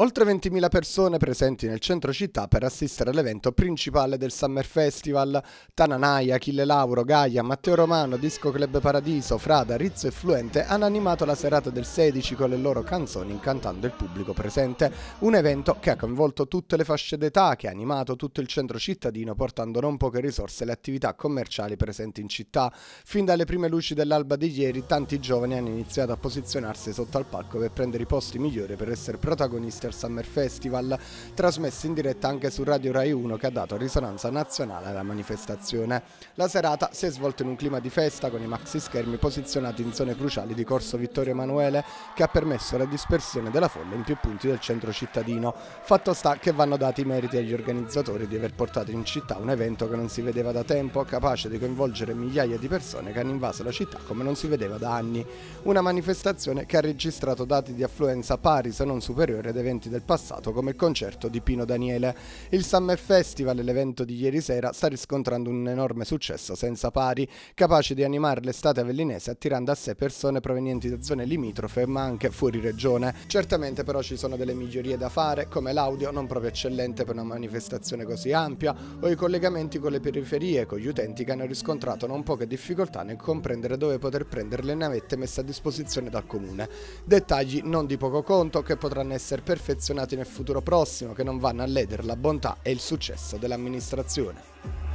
Oltre 20.000 persone presenti nel centro città per assistere all'evento principale del Summer Festival. Tananaia, Achille Lauro, Gaia, Matteo Romano, Disco Club Paradiso, Frada, Rizzo e Fluente hanno animato la serata del 16 con le loro canzoni incantando il pubblico presente. Un evento che ha coinvolto tutte le fasce d'età, che ha animato tutto il centro cittadino portando non poche risorse alle attività commerciali presenti in città. Fin dalle prime luci dell'alba di ieri tanti giovani hanno iniziato a posizionarsi sotto al palco per prendere i posti migliori per essere protagonisti Winter Summer Festival, trasmesso in diretta anche su Radio Rai 1 che ha dato risonanza nazionale alla manifestazione. La serata si è svolta in un clima di festa con i maxi schermi posizionati in zone cruciali di Corso Vittorio Emanuele che ha permesso la dispersione della folla in più punti del centro cittadino. Fatto sta che vanno dati i meriti agli organizzatori di aver portato in città un evento che non si vedeva da tempo, capace di coinvolgere migliaia di persone che hanno invaso la città come non si vedeva da anni. Una manifestazione che ha registrato dati di affluenza pari se non superiore ad eventi eventi del passato come il concerto di Pino Daniele. Il Summer Festival, l'evento di ieri sera, sta riscontrando un enorme successo senza pari, capace di animare l'estate avellinese attirando a sé persone provenienti da zone limitrofe ma anche fuori regione. Certamente però ci sono delle migliorie da fare, come l'audio non proprio eccellente per una manifestazione così ampia o i collegamenti con le periferie e con gli utenti che hanno riscontrato non poche difficoltà nel comprendere dove poter prendere le navette messe a disposizione dal comune. Dettagli non di poco conto che potranno essere perfetti perfezionati nel futuro prossimo che non vanno a ledere la bontà e il successo dell'amministrazione.